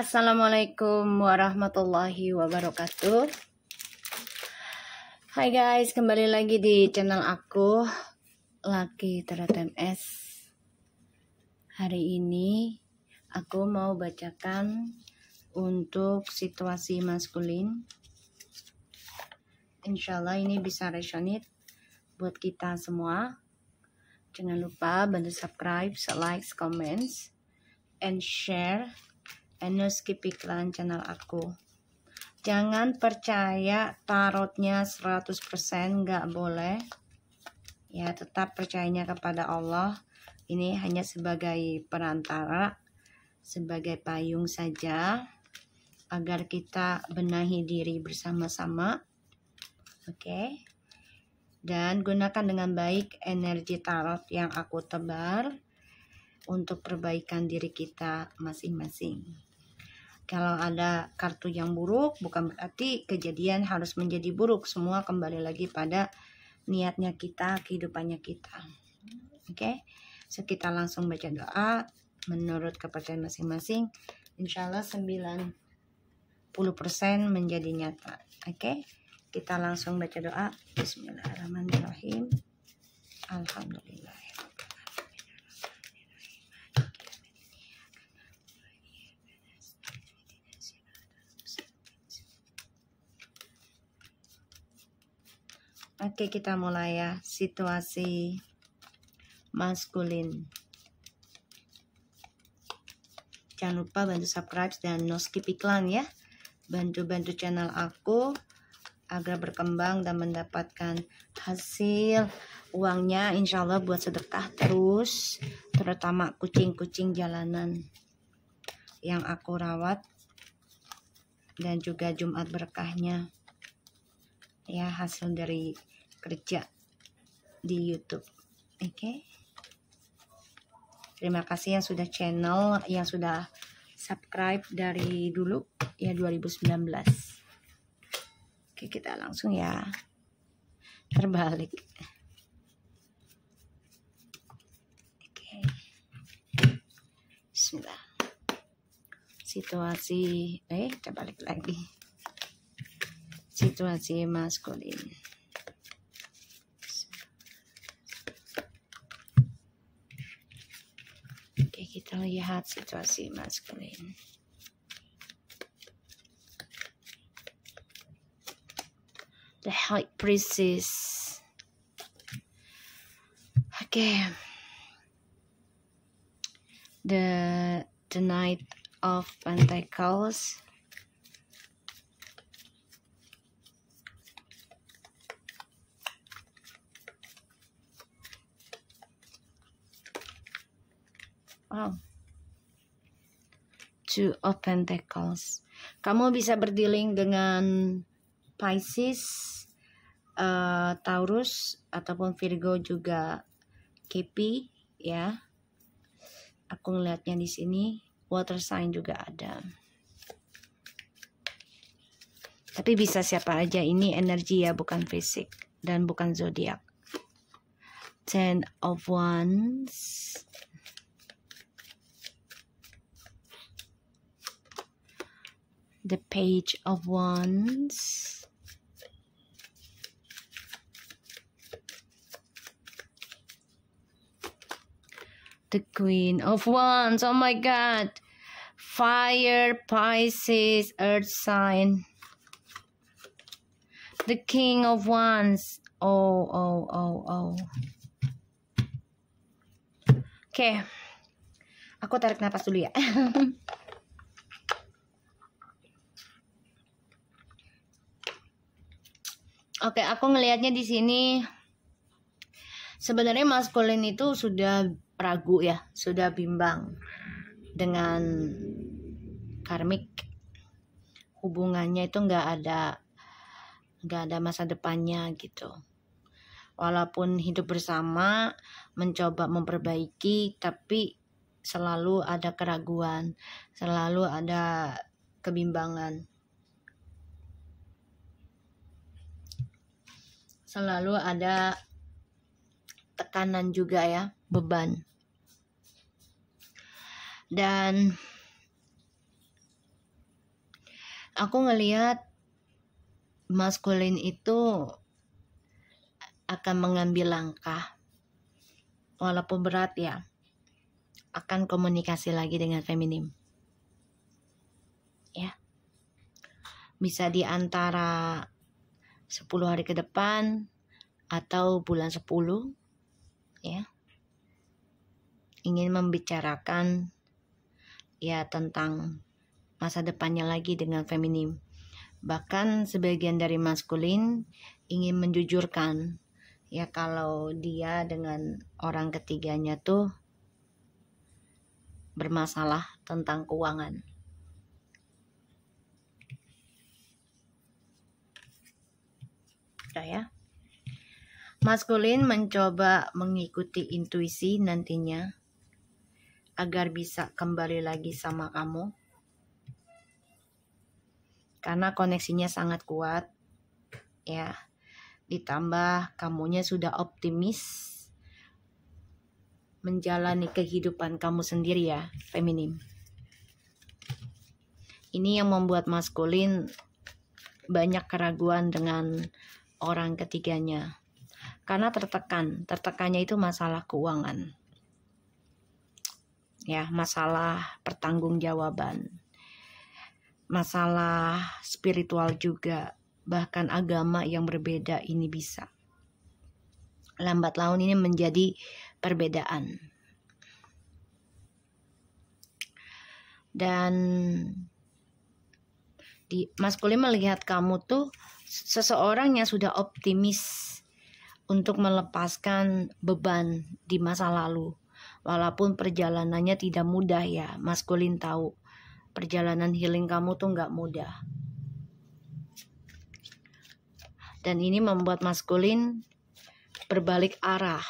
Assalamualaikum warahmatullahi wabarakatuh Hai guys, kembali lagi di channel aku Laki MS Hari ini aku mau bacakan untuk situasi maskulin Insya Allah ini bisa resonate buat kita semua Jangan lupa bantu subscribe, like, comments, and share Enus skip iklan channel aku. Jangan percaya tarotnya 100% nggak boleh. Ya, tetap percayanya kepada Allah. Ini hanya sebagai perantara, sebagai payung saja agar kita benahi diri bersama-sama. Oke. Okay? Dan gunakan dengan baik energi tarot yang aku tebar untuk perbaikan diri kita masing-masing. Kalau ada kartu yang buruk, bukan berarti kejadian harus menjadi buruk. Semua kembali lagi pada niatnya kita, kehidupannya kita. Oke, okay? so kita langsung baca doa menurut kepercayaan masing-masing. Insya Allah 90% menjadi nyata. Oke, okay? kita langsung baca doa. Bismillahirrahmanirrahim. Alhamdulillah. Oke, kita mulai ya. Situasi maskulin. Jangan lupa bantu subscribe dan no skip iklan ya. Bantu-bantu channel aku agar berkembang dan mendapatkan hasil uangnya insya Allah buat sedekah terus terutama kucing-kucing jalanan yang aku rawat dan juga Jumat berkahnya ya hasil dari kerja di YouTube. Oke. Okay? Terima kasih yang sudah channel, yang sudah subscribe dari dulu ya 2019. Oke, kita langsung ya. Terbalik. Oke. sudah Situasi eh terbalik lagi. Situasi maskulin. terlihat situasi masculine. The high priestess. Okay. The the night of Pentecost Oh. Two of Pentacles. Kamu bisa berdealing dengan Pisces, uh, Taurus, ataupun Virgo juga KP ya. Aku ngelihatnya di sini water sign juga ada. Tapi bisa siapa aja ini energi ya bukan fisik dan bukan zodiak. Ten of Wands the page of wands the queen of wands oh my god fire pisces earth sign the king of wands oh oh oh oh okay. aku tarik napas dulu ya Oke, aku ngelihatnya di sini sebenarnya maskulin itu sudah ragu ya, sudah bimbang dengan karmik hubungannya itu nggak ada nggak ada masa depannya gitu walaupun hidup bersama mencoba memperbaiki tapi selalu ada keraguan selalu ada kebimbangan selalu ada tekanan juga ya, beban. Dan aku ngelihat maskulin itu akan mengambil langkah walaupun berat ya akan komunikasi lagi dengan feminim ya bisa diantara 10 hari ke depan atau bulan 10 ya ingin membicarakan ya tentang masa depannya lagi dengan feminim bahkan sebagian dari maskulin ingin menjujurkan ya kalau dia dengan orang ketiganya tuh bermasalah tentang keuangan Sudah ya. Maskulin mencoba mengikuti intuisi nantinya agar bisa kembali lagi sama kamu. Karena koneksinya sangat kuat. Ya. Ditambah kamunya sudah optimis menjalani kehidupan kamu sendiri ya, feminim. Ini yang membuat maskulin banyak keraguan dengan orang ketiganya. Karena tertekan, tertekannya itu masalah keuangan. Ya, masalah pertanggungjawaban. Masalah spiritual juga, bahkan agama yang berbeda ini bisa. Lambat laun ini menjadi perbedaan. Dan di maskulin melihat kamu tuh seseorang yang sudah optimis untuk melepaskan beban di masa lalu. Walaupun perjalanannya tidak mudah ya, Mas Kulin tahu. Perjalanan healing kamu tuh nggak mudah. Dan ini membuat Mas Kulin berbalik arah.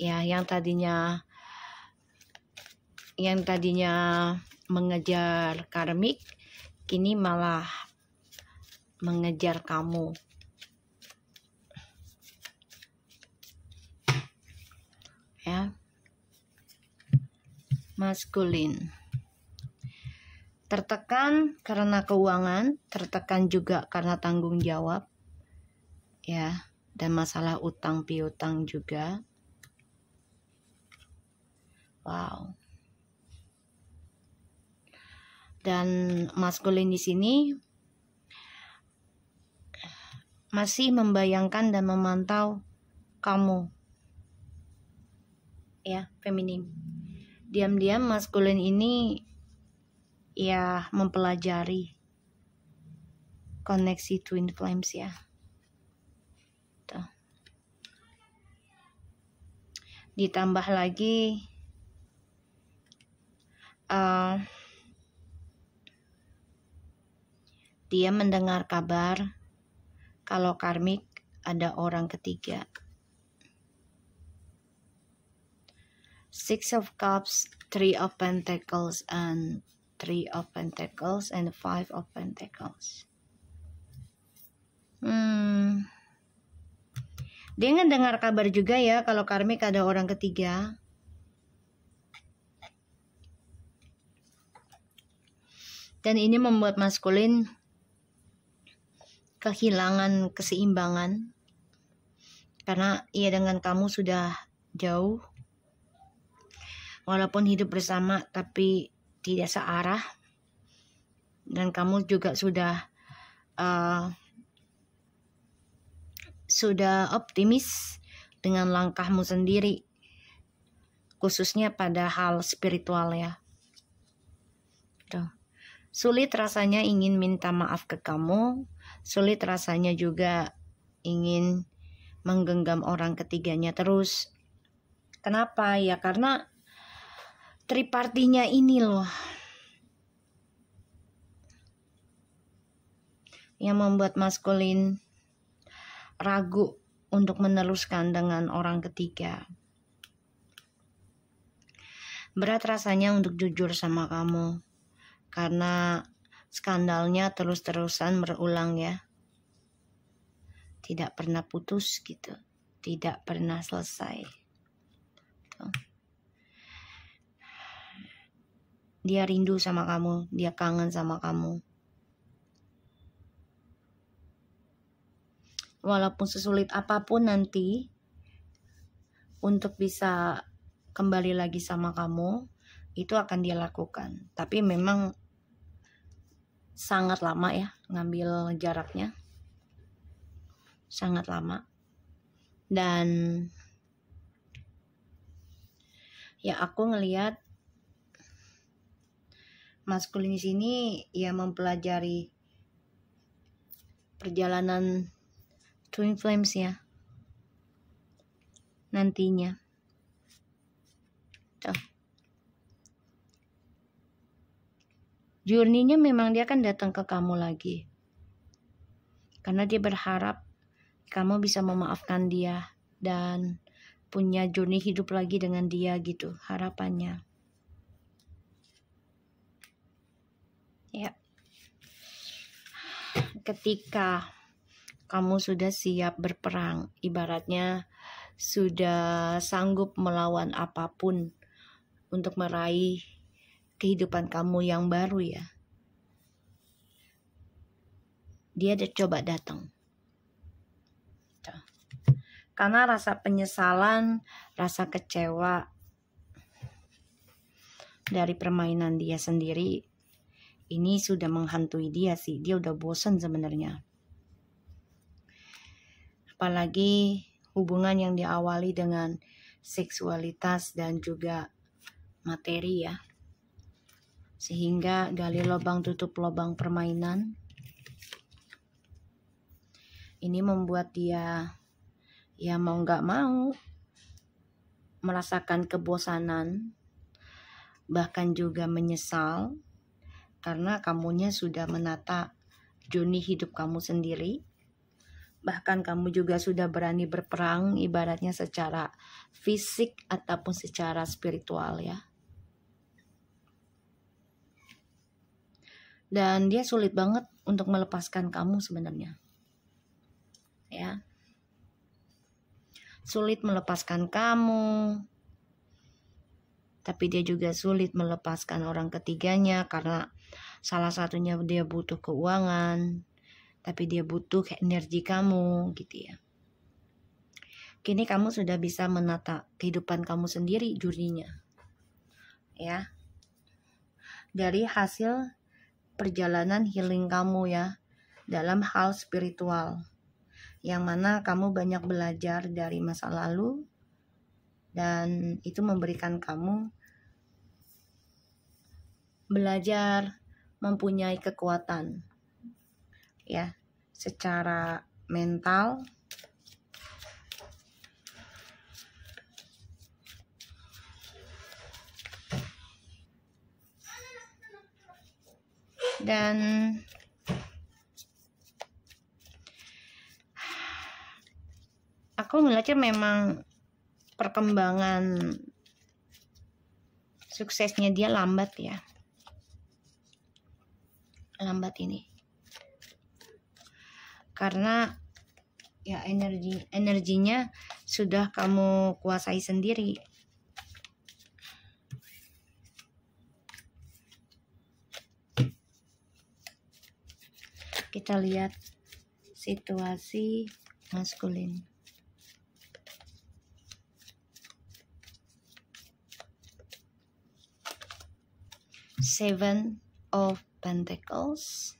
Ya, yang tadinya yang tadinya mengejar karmik kini malah mengejar kamu. Ya. Maskulin. Tertekan karena keuangan, tertekan juga karena tanggung jawab. Ya, dan masalah utang piutang juga. Wow. Dan maskulin di sini masih membayangkan dan memantau kamu. Ya, feminim. Diam-diam maskulin ini ya mempelajari koneksi twin flames ya. Tuh. Ditambah lagi uh, dia mendengar kabar kalau karmik ada orang ketiga. Six of Cups, Three of Pentacles, and Three of Pentacles, and Five of Pentacles. Hmm. Dia ngedengar kabar juga ya kalau karmik ada orang ketiga. Dan ini membuat maskulin kehilangan keseimbangan karena ia dengan kamu sudah jauh walaupun hidup bersama tapi tidak searah dan kamu juga sudah uh, sudah optimis dengan langkahmu sendiri khususnya pada hal spiritual ya Tuh. sulit rasanya ingin minta maaf ke kamu Sulit rasanya juga ingin menggenggam orang ketiganya terus. Kenapa? Ya karena tripartinya ini loh. Yang membuat maskulin ragu untuk meneruskan dengan orang ketiga. Berat rasanya untuk jujur sama kamu. Karena skandalnya terus-terusan berulang ya. Tidak pernah putus gitu. Tidak pernah selesai. Tuh. Gitu. Dia rindu sama kamu, dia kangen sama kamu. Walaupun sesulit apapun nanti untuk bisa kembali lagi sama kamu, itu akan dia lakukan. Tapi memang sangat lama ya ngambil jaraknya sangat lama dan ya aku ngelihat maskulin di sini ya mempelajari perjalanan twin flames ya nantinya. Tuh. journey memang dia akan datang ke kamu lagi. Karena dia berharap kamu bisa memaafkan dia dan punya journey hidup lagi dengan dia gitu harapannya. Ya. Ketika kamu sudah siap berperang, ibaratnya sudah sanggup melawan apapun untuk meraih kehidupan kamu yang baru ya. Dia ada coba datang. Karena rasa penyesalan, rasa kecewa dari permainan dia sendiri ini sudah menghantui dia sih. Dia udah bosen sebenarnya. Apalagi hubungan yang diawali dengan seksualitas dan juga materi ya sehingga gali lubang tutup lubang permainan ini membuat dia ya mau nggak mau merasakan kebosanan bahkan juga menyesal karena kamunya sudah menata joni hidup kamu sendiri bahkan kamu juga sudah berani berperang ibaratnya secara fisik ataupun secara spiritual ya dan dia sulit banget untuk melepaskan kamu sebenarnya ya sulit melepaskan kamu tapi dia juga sulit melepaskan orang ketiganya karena salah satunya dia butuh keuangan tapi dia butuh energi kamu gitu ya kini kamu sudah bisa menata kehidupan kamu sendiri jurinya ya dari hasil perjalanan healing kamu ya dalam hal spiritual. Yang mana kamu banyak belajar dari masa lalu dan itu memberikan kamu belajar mempunyai kekuatan ya secara mental dan aku melihatnya memang perkembangan suksesnya dia lambat ya lambat ini karena ya energi energinya sudah kamu kuasai sendiri kita lihat situasi maskulin. Seven of Pentacles,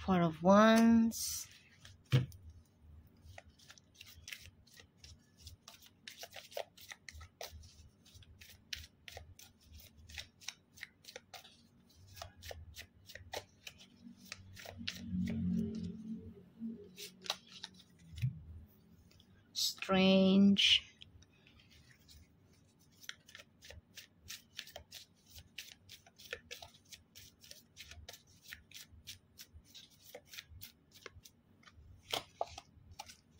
Four of Wands, range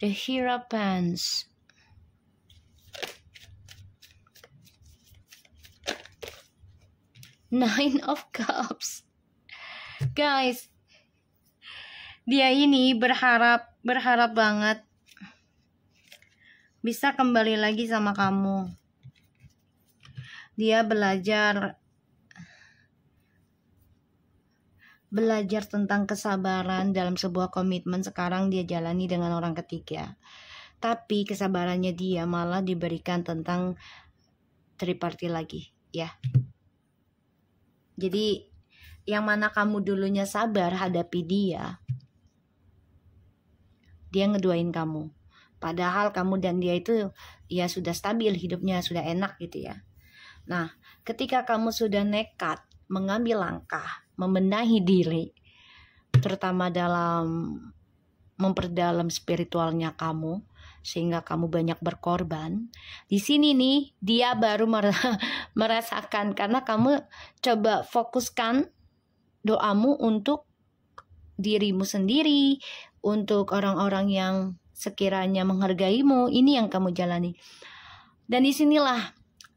The Hero Pants. Nine of Cups. Guys, dia ini berharap berharap banget bisa kembali lagi sama kamu. Dia belajar belajar tentang kesabaran dalam sebuah komitmen sekarang dia jalani dengan orang ketiga. Tapi kesabarannya dia malah diberikan tentang triparti lagi, ya. Jadi yang mana kamu dulunya sabar hadapi dia, dia ngeduain kamu. Padahal kamu dan dia itu ya sudah stabil hidupnya, sudah enak gitu ya. Nah, ketika kamu sudah nekat mengambil langkah, membenahi diri, terutama dalam memperdalam spiritualnya kamu sehingga kamu banyak berkorban. Di sini nih dia baru merasakan karena kamu coba fokuskan doamu untuk dirimu sendiri, untuk orang-orang yang sekiranya menghargaimu, ini yang kamu jalani. Dan disinilah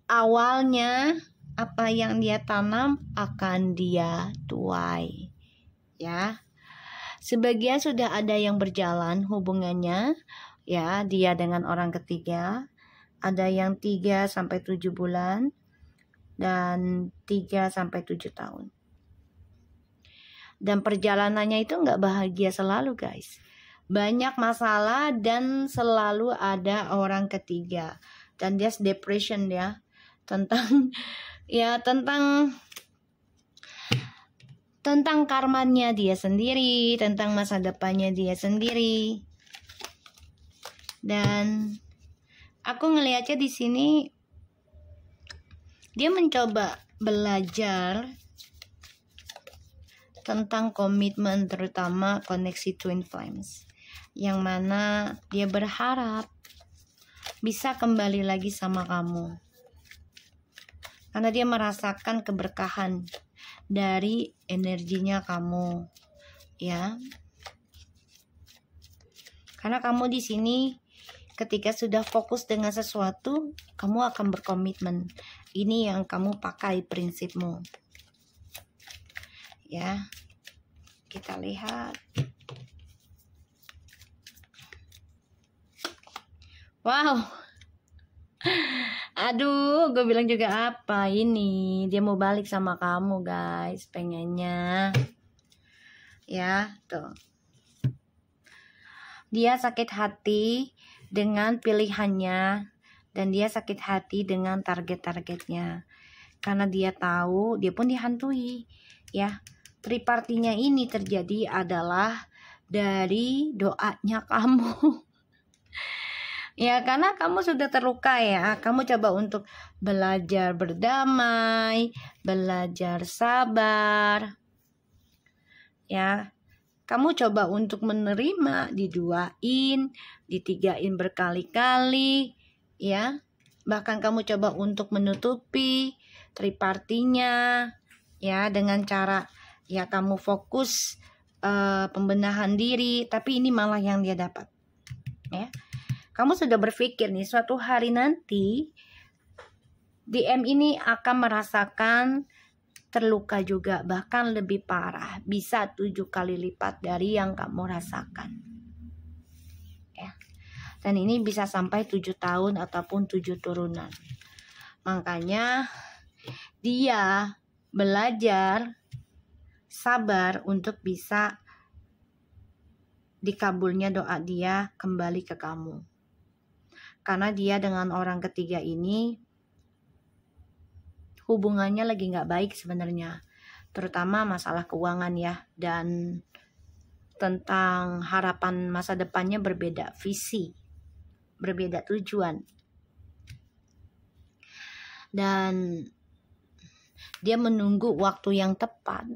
awalnya apa yang dia tanam akan dia tuai. Ya. Sebagian sudah ada yang berjalan hubungannya ya, dia dengan orang ketiga. Ada yang 3 sampai 7 bulan dan 3 sampai 7 tahun. Dan perjalanannya itu nggak bahagia selalu, guys banyak masalah dan selalu ada orang ketiga dan dia depression ya tentang ya tentang tentang karmanya dia sendiri tentang masa depannya dia sendiri dan aku ngelihatnya di sini dia mencoba belajar tentang komitmen terutama koneksi twin flames yang mana dia berharap bisa kembali lagi sama kamu. Karena dia merasakan keberkahan dari energinya kamu, ya. Karena kamu di sini ketika sudah fokus dengan sesuatu, kamu akan berkomitmen. Ini yang kamu pakai prinsipmu. Ya. Kita lihat. Wow. Aduh, gue bilang juga apa ini? Dia mau balik sama kamu, guys. Pengennya. Ya, tuh. Dia sakit hati dengan pilihannya dan dia sakit hati dengan target-targetnya. Karena dia tahu dia pun dihantui, ya. Tripartinya ini terjadi adalah dari doanya kamu Ya, karena kamu sudah terluka ya. Kamu coba untuk belajar berdamai, belajar sabar. Ya. Kamu coba untuk menerima, diduain, ditigain berkali-kali, ya. Bahkan kamu coba untuk menutupi tripartinya, ya, dengan cara ya kamu fokus uh, pembenahan diri, tapi ini malah yang dia dapat. Ya kamu sudah berpikir nih suatu hari nanti DM ini akan merasakan terluka juga bahkan lebih parah bisa tujuh kali lipat dari yang kamu rasakan ya dan ini bisa sampai tujuh tahun ataupun tujuh turunan makanya dia belajar sabar untuk bisa dikabulnya doa dia kembali ke kamu karena dia dengan orang ketiga ini hubungannya lagi nggak baik sebenarnya terutama masalah keuangan ya dan tentang harapan masa depannya berbeda visi berbeda tujuan dan dia menunggu waktu yang tepat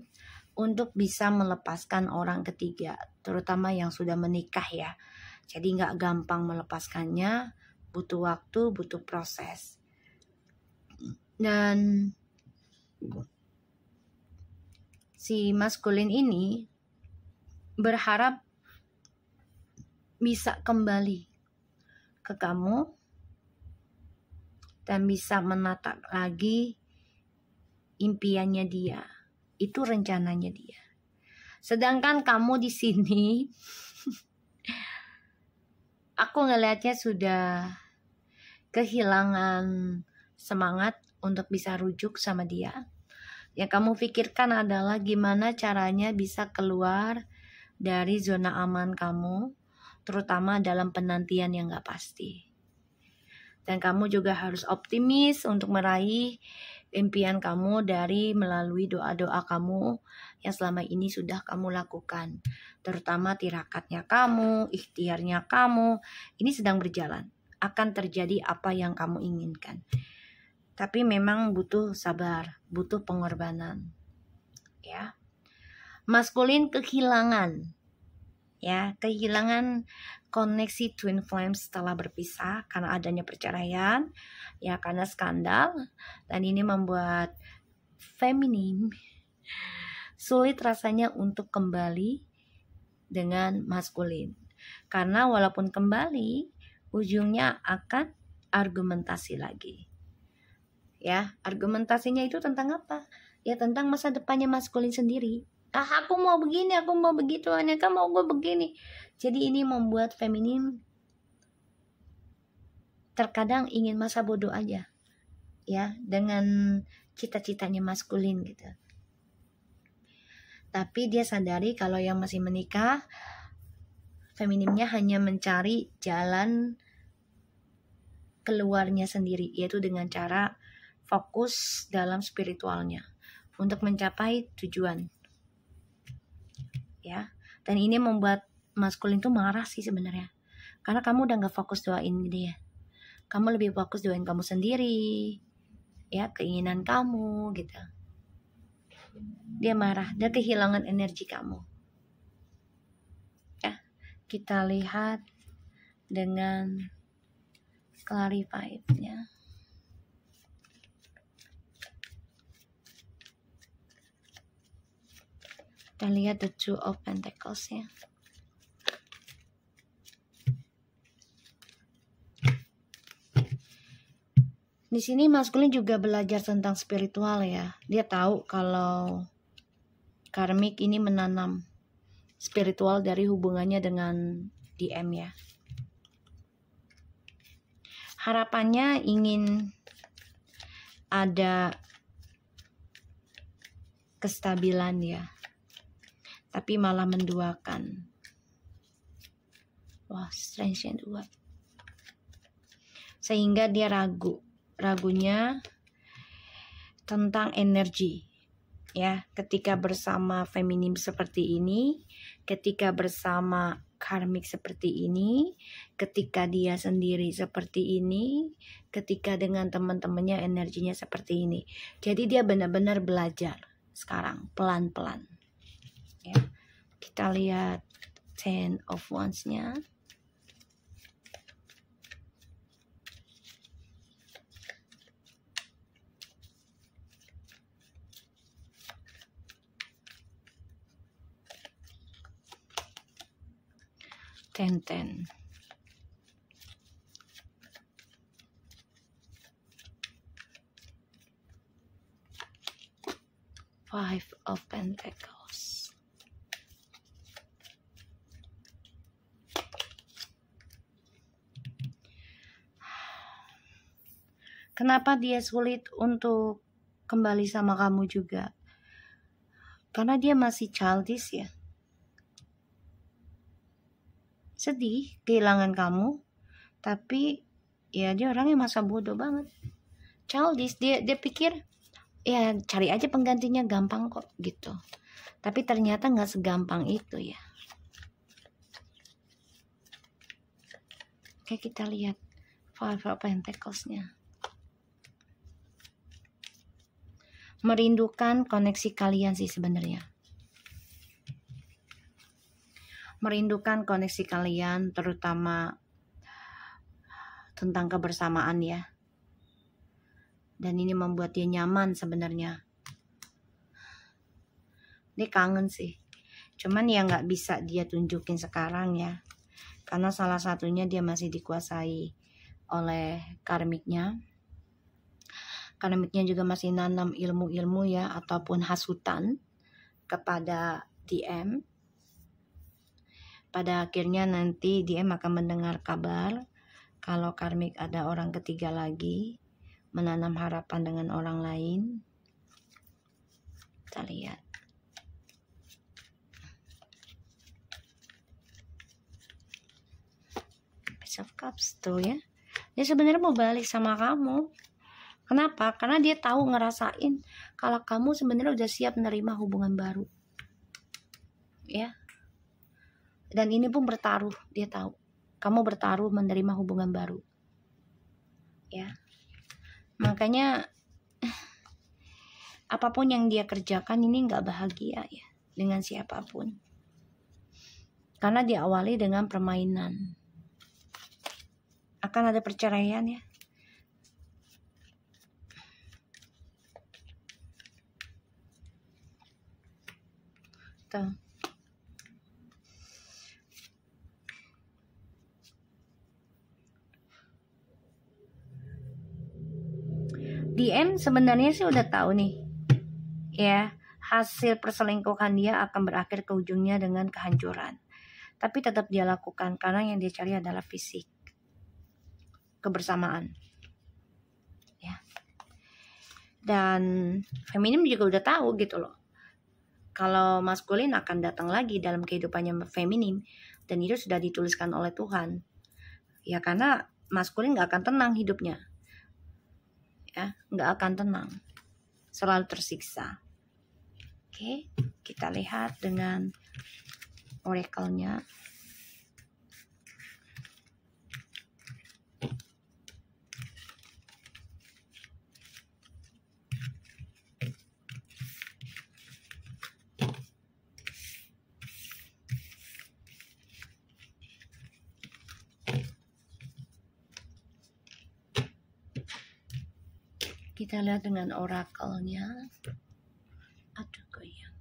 untuk bisa melepaskan orang ketiga terutama yang sudah menikah ya jadi nggak gampang melepaskannya butuh waktu, butuh proses. Dan si maskulin ini berharap bisa kembali ke kamu dan bisa menata lagi impiannya dia. Itu rencananya dia. Sedangkan kamu di sini aku ngelihatnya sudah kehilangan semangat untuk bisa rujuk sama dia. Yang kamu pikirkan adalah gimana caranya bisa keluar dari zona aman kamu, terutama dalam penantian yang gak pasti. Dan kamu juga harus optimis untuk meraih impian kamu dari melalui doa-doa kamu yang selama ini sudah kamu lakukan. Terutama tirakatnya kamu, ikhtiarnya kamu, ini sedang berjalan akan terjadi apa yang kamu inginkan. Tapi memang butuh sabar, butuh pengorbanan. Ya. Maskulin kehilangan ya, kehilangan koneksi twin flame setelah berpisah karena adanya perceraian, ya karena skandal dan ini membuat feminim sulit rasanya untuk kembali dengan maskulin. Karena walaupun kembali, ujungnya akan argumentasi lagi. Ya, argumentasinya itu tentang apa? Ya tentang masa depannya maskulin sendiri. Ah, aku mau begini, aku mau begitu, aneka mau gue begini. Jadi ini membuat feminim terkadang ingin masa bodoh aja. Ya, dengan cita-citanya maskulin gitu. Tapi dia sadari kalau yang masih menikah feminimnya hanya mencari jalan keluarnya sendiri, yaitu dengan cara fokus dalam spiritualnya untuk mencapai tujuan. Ya, dan ini membuat maskulin tuh marah sih sebenarnya, karena kamu udah nggak fokus doain dia, kamu lebih fokus doain kamu sendiri, ya keinginan kamu gitu. Dia marah, dia kehilangan energi kamu kita lihat dengan clarified-nya. kita lihat the two of pentacles ya di sini maskulin juga belajar tentang spiritual ya dia tahu kalau karmik ini menanam spiritual dari hubungannya dengan DM ya. Harapannya ingin ada kestabilan ya. Tapi malah menduakan. Wah, strange yang dua. Sehingga dia ragu. Ragunya tentang energi ya ketika bersama feminim seperti ini ketika bersama karmik seperti ini ketika dia sendiri seperti ini ketika dengan teman-temannya energinya seperti ini jadi dia benar-benar belajar sekarang pelan-pelan ya kita lihat ten of ones nya Kenten. Five of Pentacles. Kenapa dia sulit untuk kembali sama kamu juga? Karena dia masih childish ya sedih kehilangan kamu tapi ya dia orangnya masa bodoh banget childish dia dia pikir ya cari aja penggantinya gampang kok gitu tapi ternyata nggak segampang itu ya oke kita lihat five of pentaclesnya merindukan koneksi kalian sih sebenarnya merindukan koneksi kalian, terutama tentang kebersamaan ya. Dan ini membuat dia nyaman sebenarnya. Dia kangen sih. Cuman ya nggak bisa dia tunjukin sekarang ya. Karena salah satunya dia masih dikuasai oleh karmiknya. Karmiknya juga masih nanam ilmu-ilmu ya ataupun hasutan kepada DM pada akhirnya nanti dia akan mendengar kabar kalau karmik ada orang ketiga lagi menanam harapan dengan orang lain kita lihat Besok of Cups tuh ya dia sebenarnya mau balik sama kamu kenapa? karena dia tahu ngerasain kalau kamu sebenarnya udah siap menerima hubungan baru ya dan ini pun bertaruh dia tahu kamu bertaruh menerima hubungan baru ya makanya apapun yang dia kerjakan ini nggak bahagia ya dengan siapapun karena diawali dengan permainan akan ada perceraian ya tuh PM sebenarnya sih udah tahu nih ya hasil perselingkuhan dia akan berakhir ke ujungnya dengan kehancuran tapi tetap dia lakukan karena yang dia cari adalah fisik kebersamaan ya dan feminim juga udah tahu gitu loh kalau maskulin akan datang lagi dalam kehidupannya feminim dan itu sudah dituliskan oleh Tuhan ya karena maskulin nggak akan tenang hidupnya ya nggak akan tenang selalu tersiksa oke kita lihat dengan oracle-nya Kita lihat dengan orakelnya. Aduh, goyang.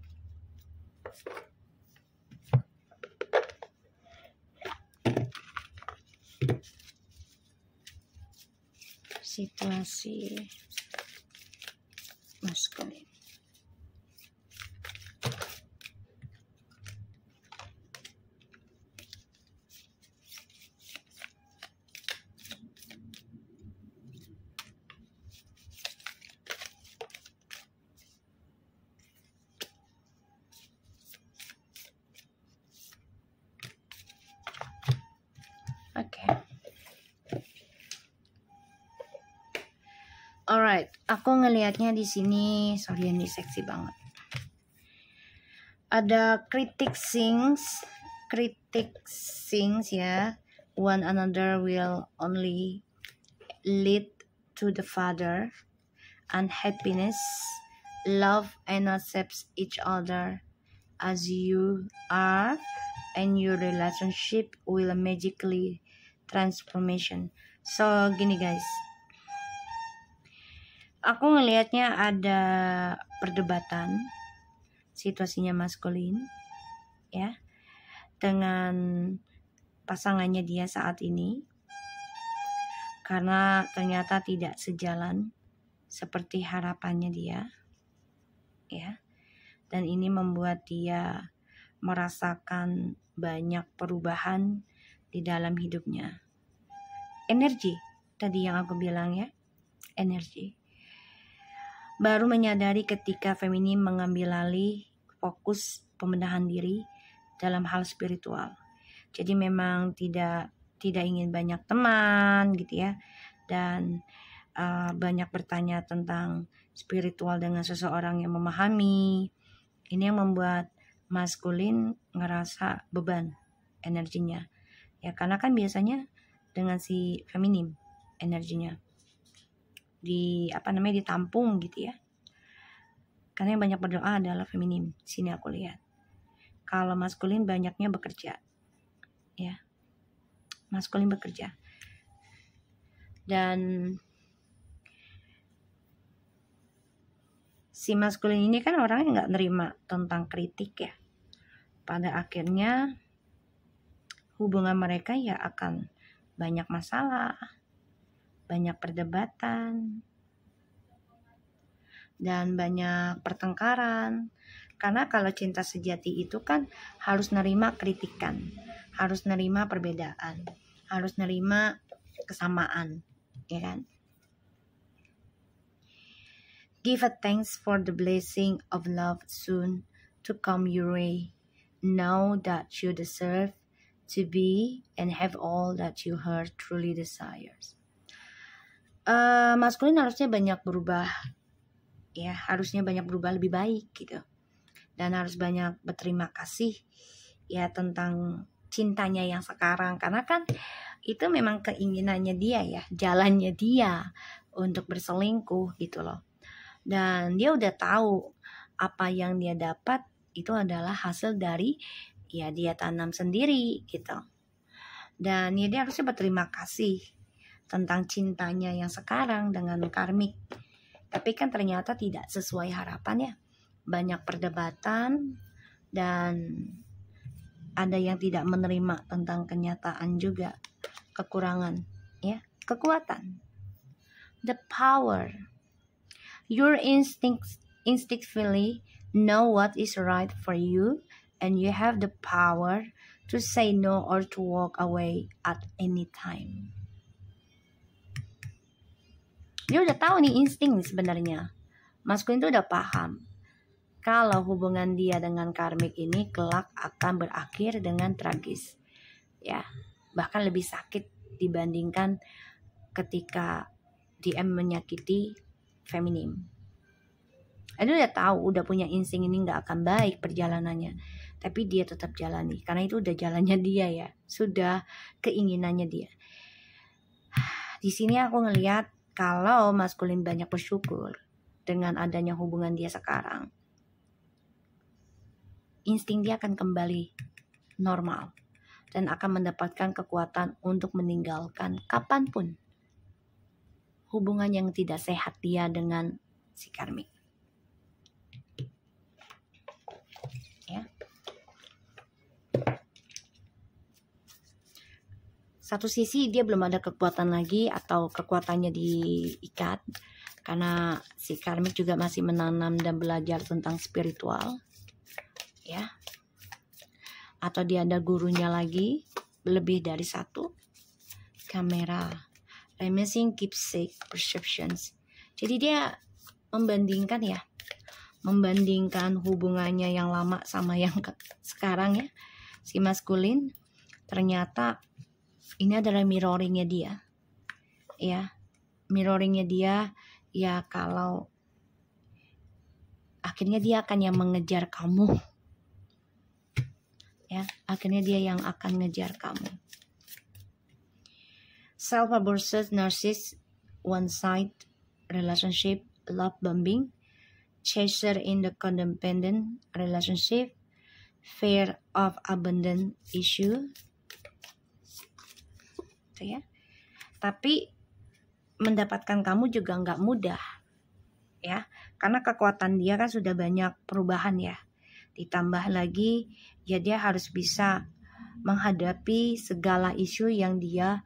Situasi Mas lihatnya di sini sorry ini seksi banget ada kritik sings kritik sings ya one another will only lead to the father unhappiness love and accepts each other as you are and your relationship will magically transformation so gini guys aku ngelihatnya ada perdebatan situasinya maskulin ya dengan pasangannya dia saat ini karena ternyata tidak sejalan seperti harapannya dia ya dan ini membuat dia merasakan banyak perubahan di dalam hidupnya energi tadi yang aku bilang ya energi baru menyadari ketika feminim mengambil alih fokus pembenahan diri dalam hal spiritual. Jadi memang tidak tidak ingin banyak teman gitu ya dan uh, banyak bertanya tentang spiritual dengan seseorang yang memahami. Ini yang membuat maskulin ngerasa beban energinya. Ya karena kan biasanya dengan si feminim energinya di apa namanya ditampung gitu ya karena yang banyak berdoa adalah feminim sini aku lihat kalau maskulin banyaknya bekerja ya maskulin bekerja dan si maskulin ini kan orangnya nggak nerima tentang kritik ya pada akhirnya hubungan mereka ya akan banyak masalah banyak perdebatan, dan banyak pertengkaran. Karena kalau cinta sejati itu kan harus nerima kritikan, harus nerima perbedaan, harus nerima kesamaan, ya kan? Give a thanks for the blessing of love soon to come your way. Know that you deserve to be and have all that you heart truly desires uh, maskulin harusnya banyak berubah ya harusnya banyak berubah lebih baik gitu dan harus banyak berterima kasih ya tentang cintanya yang sekarang karena kan itu memang keinginannya dia ya jalannya dia untuk berselingkuh gitu loh dan dia udah tahu apa yang dia dapat itu adalah hasil dari ya dia tanam sendiri gitu dan ya dia harusnya berterima kasih tentang cintanya yang sekarang dengan karmik. Tapi kan ternyata tidak sesuai harapannya, Banyak perdebatan dan ada yang tidak menerima tentang kenyataan juga kekurangan ya, kekuatan. The power. Your instincts instinctively know what is right for you and you have the power to say no or to walk away at any time dia udah tahu nih insting sebenarnya maskulin itu udah paham kalau hubungan dia dengan karmik ini kelak akan berakhir dengan tragis ya bahkan lebih sakit dibandingkan ketika DM menyakiti feminim Aduh udah tahu udah punya insting ini nggak akan baik perjalanannya tapi dia tetap jalani karena itu udah jalannya dia ya sudah keinginannya dia di sini aku ngelihat kalau maskulin banyak bersyukur dengan adanya hubungan dia sekarang, insting dia akan kembali normal dan akan mendapatkan kekuatan untuk meninggalkan kapanpun hubungan yang tidak sehat dia dengan si karmik. satu sisi dia belum ada kekuatan lagi atau kekuatannya diikat karena si karmic juga masih menanam dan belajar tentang spiritual ya atau dia ada gurunya lagi lebih dari satu kamera remising keepsake perceptions jadi dia membandingkan ya membandingkan hubungannya yang lama sama yang sekarang ya si maskulin ternyata ini adalah mirroringnya dia. Ya, mirroringnya dia ya kalau akhirnya dia akan yang mengejar kamu. Ya, akhirnya dia yang akan ngejar kamu. Self abusive narcissist one side relationship love bombing chaser in the codependent relationship fear of abandon issue gitu ya tapi mendapatkan kamu juga nggak mudah ya karena kekuatan dia kan sudah banyak perubahan ya ditambah lagi ya dia harus bisa menghadapi segala isu yang dia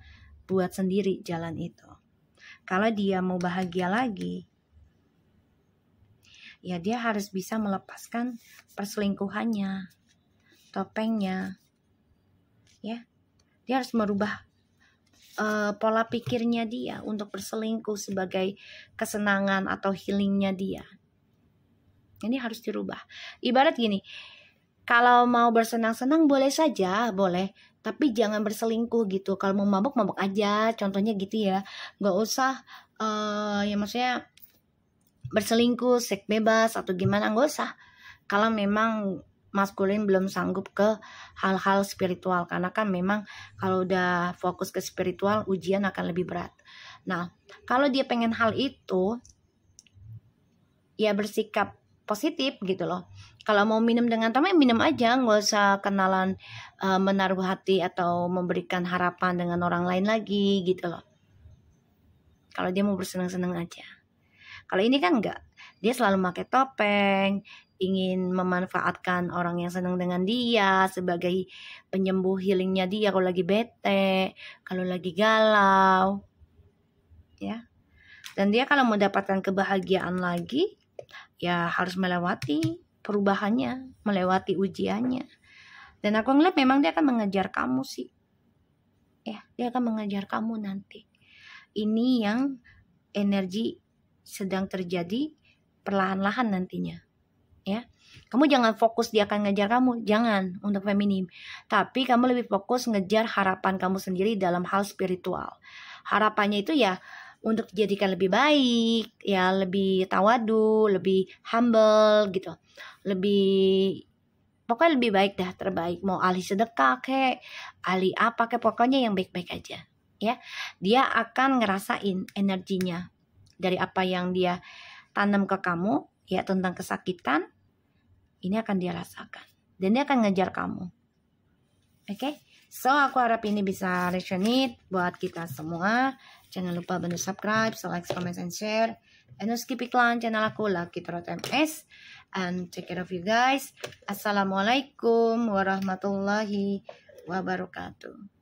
buat sendiri jalan itu kalau dia mau bahagia lagi ya dia harus bisa melepaskan perselingkuhannya topengnya ya dia harus merubah uh, pola pikirnya dia untuk berselingkuh sebagai kesenangan atau healingnya dia. Ini harus dirubah. Ibarat gini, kalau mau bersenang-senang boleh saja, boleh. Tapi jangan berselingkuh gitu. Kalau mau mabuk, mabuk aja. Contohnya gitu ya. Gak usah, uh, ya maksudnya berselingkuh, seks bebas atau gimana. Gak usah. Kalau memang maskulin belum sanggup ke hal-hal spiritual karena kan memang kalau udah fokus ke spiritual ujian akan lebih berat. Nah, kalau dia pengen hal itu ya bersikap positif gitu loh. Kalau mau minum dengan teman ya minum aja, nggak usah kenalan uh, menaruh hati atau memberikan harapan dengan orang lain lagi gitu loh. Kalau dia mau bersenang-senang aja. Kalau ini kan enggak. Dia selalu pakai topeng, ingin memanfaatkan orang yang senang dengan dia sebagai penyembuh healingnya dia kalau lagi bete, kalau lagi galau, ya. Dan dia kalau mendapatkan kebahagiaan lagi, ya harus melewati perubahannya, melewati ujiannya. Dan aku ngeliat memang dia akan mengejar kamu sih, ya. Dia akan mengejar kamu nanti. Ini yang energi sedang terjadi perlahan-lahan nantinya ya kamu jangan fokus dia akan ngejar kamu jangan untuk feminim tapi kamu lebih fokus ngejar harapan kamu sendiri dalam hal spiritual harapannya itu ya untuk dijadikan lebih baik ya lebih tawadu lebih humble gitu lebih pokoknya lebih baik dah terbaik mau ahli sedekah kayak ahli apa ke pokoknya yang baik-baik aja ya dia akan ngerasain energinya dari apa yang dia tanam ke kamu ya tentang kesakitan ini akan dia rasakan dan dia akan ngejar kamu oke okay? so aku harap ini bisa resonate buat kita semua jangan lupa bantu subscribe so like comment and share and don't skip iklan channel aku Lucky Trot MS and take care of you guys assalamualaikum warahmatullahi wabarakatuh